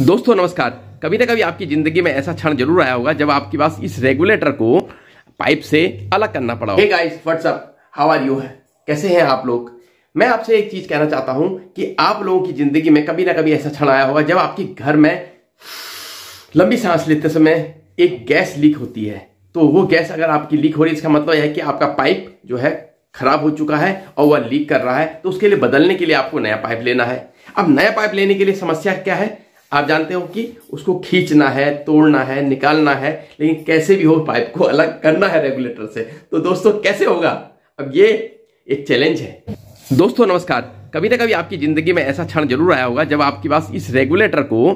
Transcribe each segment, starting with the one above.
दोस्तों नमस्कार कभी ना कभी आपकी ज़िंदगी में ऐसा क्षण जरूर आया होगा जब आपके पास इस रेगुलेटर को पाइप से अलग करना पड़ा हो। Guys what's up how are you कैसे हैं आप लोग मैं आपसे एक चीज़ कहना चाहता हूं कि आप लोगों की ज़िंदगी में कभी ना कभी ऐसा क्षण आया होगा जब आपके घर में लंबी सांस लेते समय एक गैस लीक होती है तो वो गैस अगर आपकी लीक हो रही है इसका मतलब है कि आपका पाइप जो है खराब हो चुका है और वह लीक कर रहा है तो उसके लिए बदलने के लिए आपको नया पाइप लेना है अब नया पाइप लेने के लिए समस्या क्या है आप जानते हो कि उसको खींचना है तोड़ना है निकालना है लेकिन कैसे भी हो पाइप को अलग करना है रेगुलेटर से तो दोस्तों कैसे होगा अब ये एक चैलेंज है दोस्तों नमस्कार कभी ना कभी आपकी ज़िंदगी में ऐसा क्षण जरूर आया होगा जब आपके पास इस रेगुलेटर को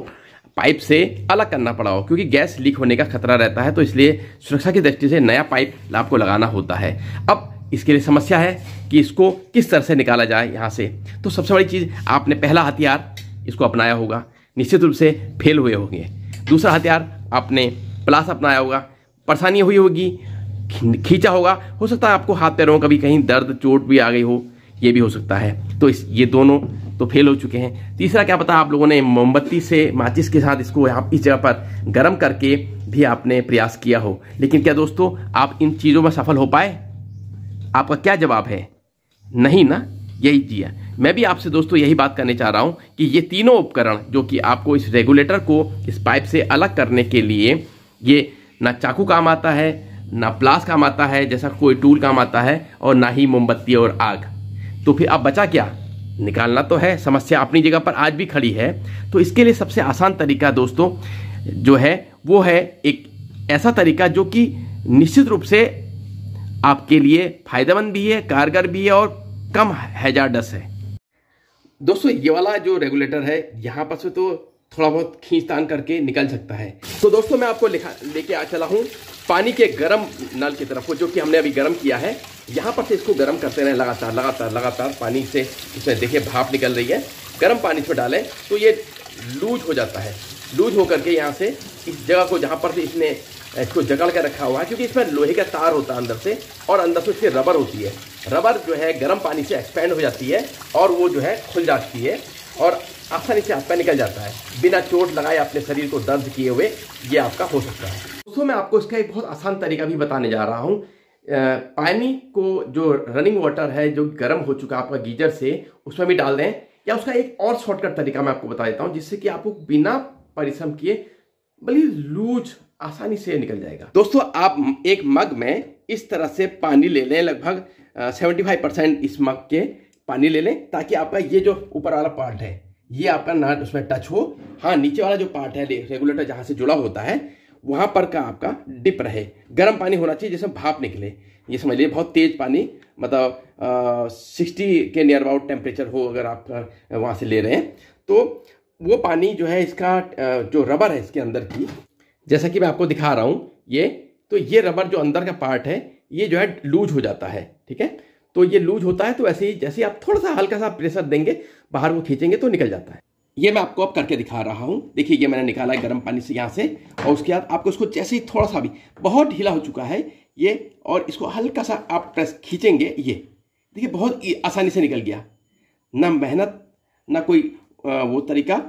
पाइप से अलग करना पड़ा हो क्योंकि गैस लीक होने का खतरा रहता है तो इसलिए सुरक्षा की दृष्टि से नया पाइप आपको लगाना होता है अब इसके लिए समस्या है कि इसको किस तरह से निकाला जाए यहाँ से तो सबसे बड़ी चीज़ आपने पहला हथियार इसको अपनाया होगा निश्चित रूप से फेल हुए होंगे दूसरा हथियार आपने प्लास अपनाया होगा परेशानी हुई होगी खींचा होगा हो सकता है आपको हाथ पैरों कभी कहीं दर्द चोट भी आ गई हो ये भी हो सकता है तो इस ये दोनों तो फेल हो चुके हैं तीसरा क्या पता आप लोगों ने मोमबत्ती से माचिस के साथ इसको यहाँ इस जगह पर गर्म करके भी आपने प्रयास किया हो लेकिन क्या दोस्तों आप इन चीज़ों में सफल हो पाए आपका क्या जवाब है नहीं ना यही जिया है हाँ। मैं भी आपसे दोस्तों यही बात करने चाह रहा हूँ कि ये तीनों उपकरण जो कि आपको इस रेगुलेटर को इस पाइप से अलग करने के लिए ये ना चाकू काम आता है ना प्लास काम आता है जैसा कोई टूल काम आता है और ना ही मोमबत्ती और आग तो फिर आप बचा क्या निकालना तो है समस्या अपनी जगह पर आज भी खड़ी है तो इसके लिए सबसे आसान तरीका दोस्तों जो है वो है एक ऐसा तरीका जो कि निश्चित रूप से आपके लिए फायदेमंद भी है कारगर भी है और कम हैजार्डस है दोस्तों ये वाला जो रेगुलेटर है यहाँ पर से तो थोड़ा बहुत खींचतान करके निकल सकता है तो दोस्तों मैं आपको लेके आ चला हूँ पानी के गर्म नल की तरफ को जो कि हमने अभी गर्म किया है यहाँ पर से इसको गर्म करते रहें लगातार लगातार लगातार पानी से इसमें देखिए भाप निकल रही है गर्म पानी इसमें डालें तो ये लूज हो जाता है लूज होकर के यहाँ से इस जगह को जहाँ पर से इसने इसको जगड़ कर रखा हुआ है क्योंकि इसमें लोहे का तार होता है अंदर से और अंदर से इसकी रबर होती है रबर जो है गर्म पानी से एक्सपेंड हो जाती है और वो जो है खुल जाती है और आसानी से आपका निकल जाता है बिना चोट लगाए अपने शरीर को दर्द किए हुए ये आपका हो सकता है दोस्तों मैं आपको इसका एक बहुत आसान तरीका भी बताने जा रहा हूँ पानी को जो रनिंग वाटर है जो गर्म हो चुका है आपका गीजर से उसमें भी डाल दें या उसका एक और शॉर्टकट तरीका मैं आपको बता देता हूं जिससे कि आपको बिना परिश्रम किए बल्कि लूज आसानी से निकल जाएगा दोस्तों आप एक मग में इस तरह से पानी ले लें लगभग सेवेंटी फाइव परसेंट इस मग के पानी ले लें ताकि आपका ये जो ऊपर वाला पार्ट है ये आपका ना उसमें टच हो हाँ नीचे वाला जो पार्ट है रेगुलेटर जहाँ से जुड़ा होता है वहां पर का आपका डिप रहे गर्म पानी होना चाहिए जिसमें भाप निकले ये समझ लीजिए बहुत तेज पानी मतलब सिक्सटी के नियर अबाउट टेम्परेचर हो अगर आप वहां से ले रहे हैं तो वो पानी जो है इसका जो रबर है इसके अंदर की जैसा कि मैं आपको दिखा रहा हूँ ये तो ये रबर जो अंदर का पार्ट है ये जो है लूज हो जाता है ठीक है तो ये लूज होता है तो ऐसे ही जैसे आप थोड़ा सा हल्का सा प्रेशर देंगे बाहर को खींचेंगे तो निकल जाता है ये मैं आपको अब करके दिखा रहा हूँ देखिए ये मैंने निकाला है गर्म पानी से यहाँ से और उसके बाद आपको इसको जैसे ही थोड़ा सा भी बहुत ढीला हो चुका है ये और इसको हल्का सा आप प्रेस खींचेंगे ये देखिए बहुत आसानी से निकल गया ना मेहनत ना कोई वो तरीका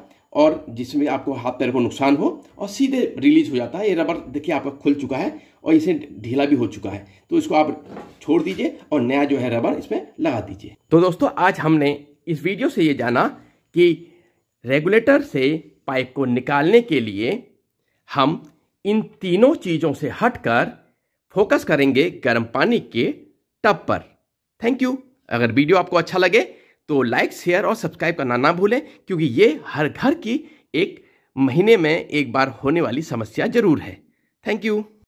और जिसमें आपको हाथ पैर को नुकसान हो और सीधे रिलीज हो जाता है ये रबर देखिए आपका खुल चुका है और इसे ढीला भी हो चुका है तो इसको आप छोड़ दीजिए और नया जो है रबर इसमें लगा दीजिए तो दोस्तों आज हमने इस वीडियो से ये जाना कि रेगुलेटर से पाइप को निकालने के लिए हम इन तीनों चीज़ों से हटकर फोकस करेंगे गर्म पानी के टब पर थैंक यू अगर वीडियो आपको अच्छा लगे तो लाइक शेयर और सब्सक्राइब करना ना भूलें क्योंकि ये हर घर की एक महीने में एक बार होने वाली समस्या ज़रूर है थैंक यू